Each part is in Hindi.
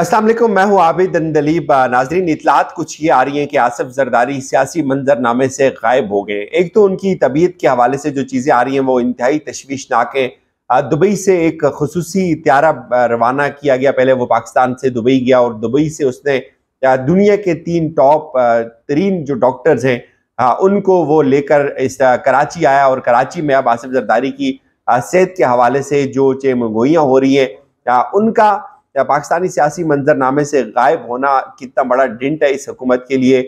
अस्सलाम मैं हूँ आबिद दलीब नाजरीन इतलात कुछ ये आ रही हैं कि आसफ जरदारी सियासी मंजरनामे से गायब हो गए एक तो उनकी तबीयत के हवाले से जो चीज़ें आ रही हैं वो इंतहाई तशवीशनाक हैं दुबई से एक खसूसी त्यारा रवाना किया गया पहले वो पाकिस्तान से दुबई गया और दुबई से उसने दुनिया के तीन टॉप तरीन जो डॉक्टर्स हैं उनको वो लेकर इस कराची आया और कराची में अब आसफ जरदारी की सेहत के हवाले से जो चेमगोइयाँ हो रही हैं उनका या पाकिस्तानी सियासी मंजरनामे से गायब होना कितना बड़ा डिंट है इस हुकूमत के लिए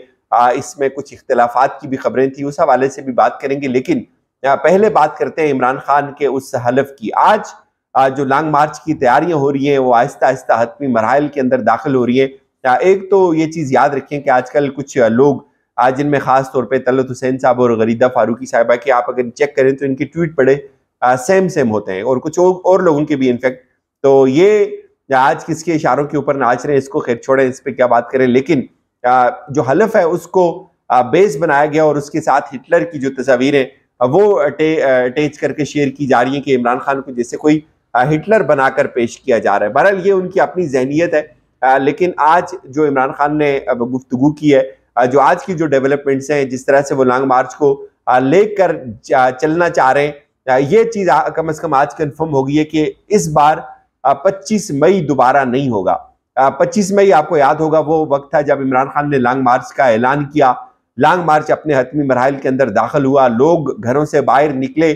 इसमें कुछ इख्तलाफात की भी खबरें थी उस हवाले से भी बात करेंगे लेकिन पहले बात करते हैं इमरान खान के उस हलफ की आज जो लॉन्ग मार्च की तैयारियां हो रही हैं वो आहिस्ता आहिस्ता हतमी मरहल के अंदर दाखिल हो रही हैं एक तो ये चीज़ याद रखें कि आजकल कुछ लोग आज जिनमें ख़ास तौर पर तलत हुसैन साहब और गरीदा फारूकी साहबा की आप अगर चेक करें तो इनकी ट्वीट पड़े सेम सेम होते हैं और कुछ और, और लोगों के भी इनफेक्ट तो ये या आज किसके इशारों के ऊपर नाच रहे हैं इसको खैर छोड़ें इस पर क्या बात करें लेकिन जो हलफ है उसको बेस बनाया गया और उसके साथ हिटलर की जो तस्वीरें वो अटैच करके शेयर की जा रही हैं कि इमरान खान को जैसे कोई हिटलर बनाकर पेश किया जा रहा है बहरहाल ये उनकी अपनी जहनीत है लेकिन आज जो इमरान खान ने गुफ्तु की है जो आज की जो डेवलपमेंट्स हैं जिस तरह से वो लॉन्ग मार्च को लेकर चलना चाह रहे हैं ये चीज़ कम अज़ कम आज कन्फर्म हो गई है कि इस बार 25 मई दोबारा नहीं होगा 25 मई आपको याद होगा वो वक्त था जब इमरान खान ने लॉन्ग मार्च का ऐलान किया लॉन्ग मार्च अपने हतमी मरहल के अंदर दाखिल हुआ लोग घरों से बाहर निकले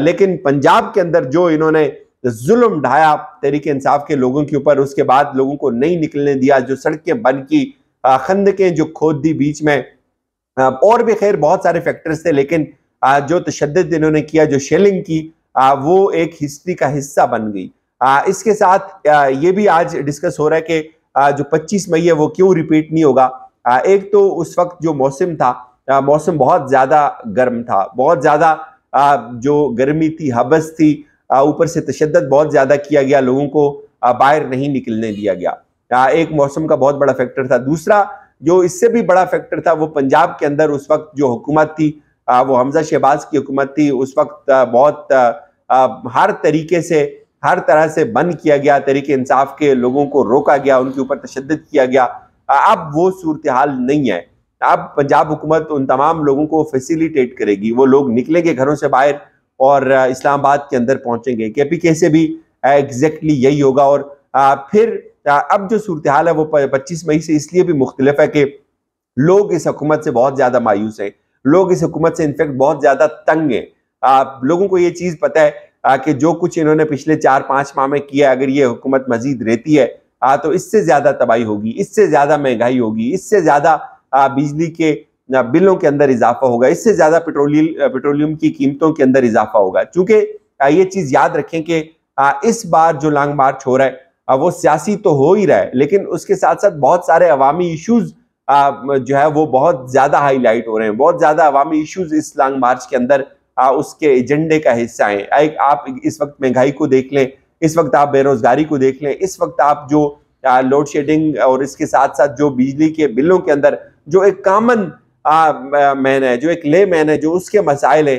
लेकिन पंजाब के अंदर जो इन्होंने जुल्म ढाया तरीके इंसाफ के लोगों के ऊपर उसके बाद लोगों को नहीं निकलने दिया जो सड़कें बंद की खंदकें जो खोद दी बीच में और भी खैर बहुत सारे फैक्टर्स थे लेकिन जो तशद इन्होंने किया जो शेलिंग की वो एक हिस्ट्री का हिस्सा बन गई आ, इसके साथ आ, ये भी आज डिस्कस हो रहा है कि आ, जो 25 मई है वो क्यों रिपीट नहीं होगा आ, एक तो उस वक्त जो मौसम था आ, मौसम बहुत ज़्यादा गर्म था बहुत ज़्यादा जो गर्मी थी हबस थी ऊपर से तशद बहुत ज़्यादा किया गया लोगों को बाहर नहीं निकलने दिया गया एक मौसम का बहुत बड़ा फैक्टर था दूसरा जो इससे भी बड़ा फैक्टर था वो पंजाब के अंदर उस वक्त जो हुकूमत थी वो हमजा शहबाज की हुकूमत थी उस वक्त बहुत हर तरीके से हर तरह से बंद किया गया तरीके इंसाफ के लोगों को रोका गया उनके ऊपर तशद किया गया अब वो सूरत हाल नहीं है अब पंजाब हुकूमत उन तमाम लोगों को फैसिलिटेट करेगी वो लोग निकलेंगे घरों से बाहर और इस्लामाबाद के अंदर पहुंचेंगे के पी के से भी एग्जैक्टली यही होगा और फिर अब जो सूरत हाल है वो पच्चीस मई से इसलिए भी मुख्तलिफ है कि लोग इस हुकूमत से बहुत ज़्यादा मायूस हैं लोग इस हुकूमत से इनफेक्ट बहुत ज़्यादा तंग हैं लोगों को ये चीज़ पता है कि जो कुछ इन्होंने पिछले चार पांच माह में किया अगर ये हुकूमत मजीद रहती है आ, तो इससे ज़्यादा तबाही होगी इससे ज़्यादा महंगाई होगी इससे ज़्यादा बिजली के बिलों के अंदर इजाफा होगा इससे ज़्यादा पेट्रोलियम पेट्रोलियम की कीमतों के अंदर इजाफा होगा चूंकि ये चीज़ याद रखें कि इस बार जो लॉन्ग मार्च हो रहा है वो सियासी तो हो ही रहा है लेकिन उसके साथ साथ बहुत सारे अवामी इशूज़ जो है वो बहुत ज़्यादा हाईलाइट हो रहे हैं बहुत ज़्यादा अवामी इशूज़ इस लॉन्ग मार्च के अंदर आ, उसके एजेंडे का हिस्सा है आप इस वक्त महंगाई को देख लें इस वक्त आप बेरोजगारी को देख लें इस वक्त आप जो लोड शेडिंग और इसके साथ साथ जो बिजली के बिलों के अंदर जो एक कामन मैन है जो एक ले मैन है जो उसके मसाइल है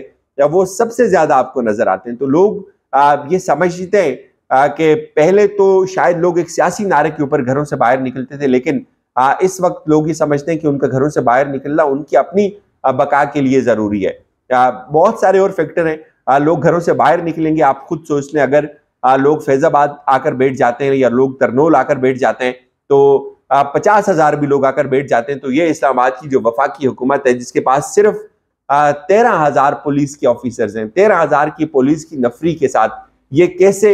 वो सबसे ज़्यादा आपको नज़र आते हैं तो लोग आ, ये समझते हैं कि पहले तो शायद लोग एक सियासी नारे के ऊपर घरों से बाहर निकलते थे लेकिन आ, इस वक्त लोग ये समझते हैं कि उनका घरों से बाहर निकलना उनकी अपनी बका के लिए ज़रूरी है बहुत सारे और फैक्टर हैं लोग घरों से बाहर निकलेंगे आप खुद सोच लें अगर लोग फैजाबाद आकर बैठ जाते हैं या लोग तरनोल आकर बैठ जाते हैं तो पचास हजार भी लोग आकर बैठ जाते हैं तो ये इस्लामाबाद की जो वफाकी हुकूमत है जिसके पास सिर्फ तेरह हजार पुलिस के ऑफिसर्स हैं तेरह हजार की पुलिस की नफरी के साथ ये कैसे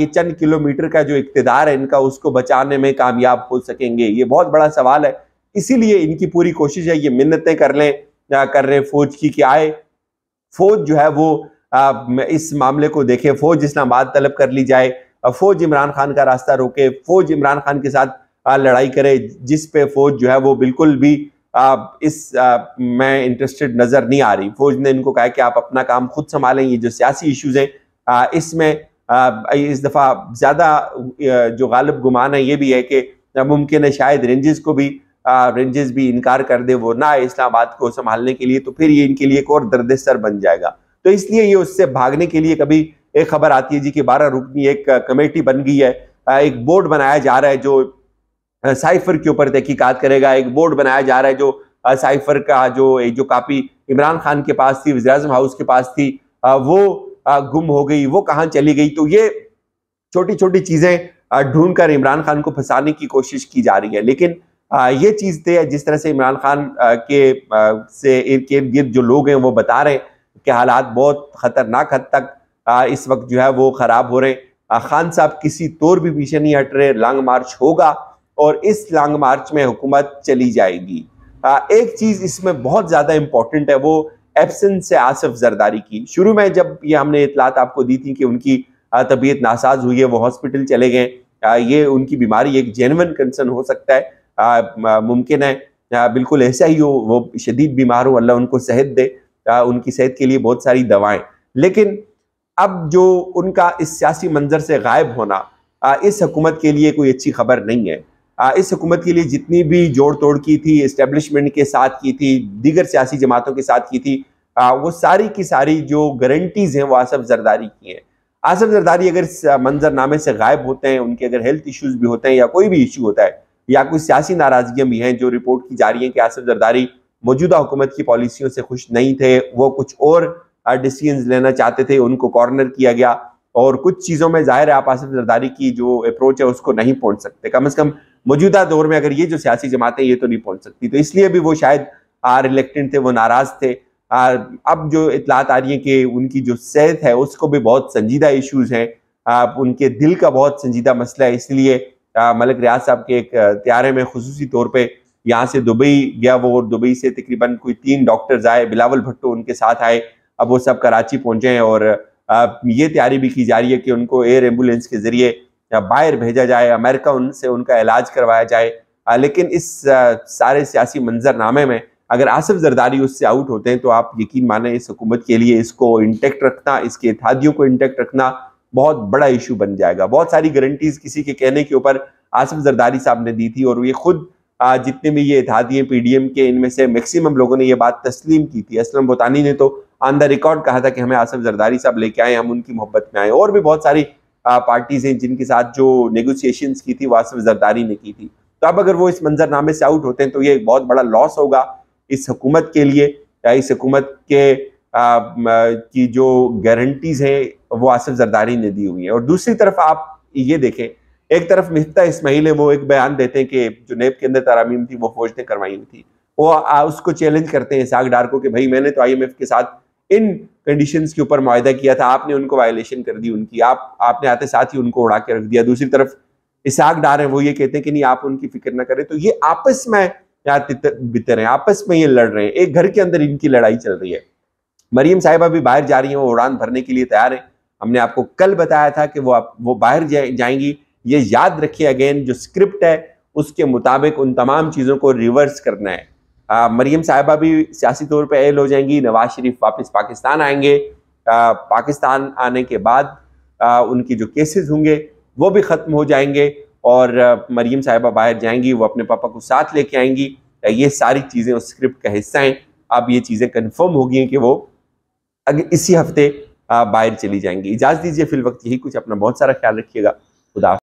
ये चंद किलोमीटर का जो इकतदार है इनका उसको बचाने में कामयाब हो सकेंगे ये बहुत बड़ा सवाल है इसीलिए इनकी पूरी कोशिश है ये मिन्नतें कर लें कर रहे फौज की कि आए फौज जो है वो आ, इस मामले को देखे फौज इस्लामाबाद तलब कर ली जाए फौज इमरान खान का रास्ता रोके फौज इमरान खान के साथ लड़ाई करे जिस पे फौज जो है वो बिल्कुल भी इस आ, में इंटरेस्टेड नज़र नहीं आ रही फौज ने इनको कहा कि आप अपना काम खुद संभालें ये जो सियासी इश्यूज़ हैं इसमें इस दफ़ा ज़्यादा जो गालिब गुमान है ये भी है कि मुमकिन है शायद रेंजेस को भी रेंजेस भी इनकार कर दे वो ना इस्लामाबाद को संभालने के लिए तो फिर ये इनके लिए एक और दर्द सर बन जाएगा तो इसलिए ये उससे भागने के लिए कभी एक खबर आती है जी कि बारह रुकनी एक कमेटी बन गई है एक बोर्ड बनाया जा रहा है जो साइफर के ऊपर तहकीकत करेगा एक बोर्ड बनाया जा रहा है जो साइफर का जो जो कापी इमरान खान के पास थी वजराजम हाउस के पास थी वो गुम हो गई वो कहाँ चली गई तो ये छोटी छोटी चीज़ें ढूंढ कर इमरान खान को फंसाने की कोशिश की जा रही है लेकिन ये चीज़ थे जिस तरह से इमरान खान के से इर्द गिर्द जो लोग हैं वो बता रहे हैं कि हालात बहुत ख़तरनाक हद तक इस वक्त जो है वो ख़राब हो रहे हैं खान साहब किसी तौर भी पीछे नहीं हट रहे लॉन्ग मार्च होगा और इस लॉन्ग मार्च में हुकूमत चली जाएगी एक चीज़ इसमें बहुत ज़्यादा इम्पॉर्टेंट है वो एबसेंस से आसिफ जरदारी की शुरू में जब ये हमने इतलात आपको दी थी कि उनकी तबीयत नासाज हुई है वो हॉस्पिटल चले गए ये उनकी बीमारी एक जेनवन कंसर्न हो सकता है मुमकिन है बिल्कुल ऐसा ही हो वो शदीद बीमार हो अल्लाह उनको सेहत दे आ, उनकी सेहत के लिए बहुत सारी दवाएं लेकिन अब जो उनका इस सियासी मंजर से गायब होना आ, इस हकूमत के लिए कोई अच्छी खबर नहीं है आ, इस हुकूमत के लिए जितनी भी जोड़ तोड़ की थी इस्टेब्लिशमेंट के साथ की थी दीगर सियासी जमातों के साथ की थी आ, वो सारी की सारी जो गारंटीज़ हैं वो आसफ जरदारी की हैं आसफ जरदारी अगर मंजरनामे से गायब होते हैं उनके अगर हेल्थ इश्यूज़ भी होते हैं या कोई भी इशू होता है या कोई सियासी नाराजगियां भी हैं जो रिपोर्ट की जा रही है कि आसिफ जरदारी मौजूदा हुकूमत की पॉलिसियों से खुश नहीं थे वो कुछ और डिसीजन लेना चाहते थे उनको कॉर्नर किया गया और कुछ चीज़ों में जाहिर है आप आसिफ जरदारी की जो अप्रोच है उसको नहीं पहुंच सकते कम अज़ कम मौजूदा दौर में अगर ये जो सियासी जमातें ये तो नहीं पहुंच सकती तो इसलिए भी वो शायद इलेक्टेड थे वो नाराज़ थे आर अब जो इतलात आ रही है कि उनकी जो सेहत है उसको भी बहुत संजीदा इशूज़ हैं उनके दिल का बहुत संजीदा मसला है इसलिए मलिक रियाज साहब के एक त्यारे में खसूसी तौर पर यहाँ से दुबई गया वो और दुबई से तकरीबन कोई तीन डॉक्टर्स आए बिलावल भट्टो उनके साथ आए अब वो सब कराची पहुंचे हैं और ये तैयारी भी की जा रही है कि उनको एयर एम्बुलेंस के ज़रिए बाहर भेजा जाए अमेरिका उनसे उनका इलाज करवाया जाए लेकिन इस सारे सियासी मंजरनामे में अगर आसिफ जरदारी उससे आउट होते हैं तो आप यकीन माने इस हुकूमत के लिए इसको इंटेक्ट रखना इसके इतिहादियों को इंटेक्ट रखना बहुत बड़ा इशू बन जाएगा बहुत सारी गारंटीज किसी के कहने के ऊपर आसिफ जरदारी साहब ने दी थी और ये खुद जितने भी ये इतिहादी हैं पीडीएम के इनमें से मैक्सिमम लोगों ने ये बात तस्लीम की थी असलम बोतानी ने तो ऑन द रिकॉर्ड कहा था कि हमें आसिफ जरदारी साहब लेके आए हम उनकी मोहब्बत में आए और भी बहुत सारी पार्टीज हैं जिनके साथ जो नेगोशिएशन की थी वो आसिफ जरदारी ने की थी तो अब अगर वो इस मंजरनामे से आउट होते हैं तो ये एक बहुत बड़ा लॉस होगा इस हुकूमत के लिए या इस हुकूमत के की जो गारंटीज़ हैं वो आसिफ जरदारी ने दी हुई हैं और दूसरी तरफ आप ये देखें एक तरफ मिफ्ता इसमाइल है वो एक बयान देते हैं कि जो नेब के अंदर तरामीम थी वो फौज ने करवाई हुई थी वो आ, उसको चैलेंज करते हैं साग डार को कि भाई मैंने तो आईएमएफ के साथ इन कंडीशन के ऊपर मुआदा किया था आपने उनको वायलेशन कर दी उनकी आप आपने आते साथ ही उनको उड़ा के रख दिया दूसरी तरफ इसाक डार है वो ये कहते हैं कि नहीं आप उनकी फिक्र ना करें तो ये आपस में यहाँ बितर हैं आपस में ये लड़ रहे हैं एक घर के अंदर इनकी लड़ाई चल रही है मरीम साहिबा भी बाहर जा रही हैं वो उड़ान भरने के लिए तैयार हैं हमने आपको कल बताया था कि वो आप वो बाहर जा, जाएंगी ये याद रखिए अगेन जो स्क्रिप्ट है उसके मुताबिक उन तमाम चीज़ों को रिवर्स करना है आ, मरीम साहिबा भी सियासी तौर पर एल हो जाएंगी नवाज शरीफ वापस पाकिस्तान आएंगे आ, पाकिस्तान आने के बाद आ, उनकी जो केसेस होंगे वो भी ख़त्म हो जाएंगे और मरीम साहिबा बाहर जाएंगी वो अपने पापा को साथ लेके आएंगी ये सारी चीज़ें उस स्क्रिप्ट का हिस्सा हैं अब ये चीज़ें कन्फर्म होगी कि वो अगले इसी हफ्ते बाहर चली जाएंगी इजाज़त दीजिए फिल वक्त यही कुछ अपना बहुत सारा ख्याल रखिएगा खुदा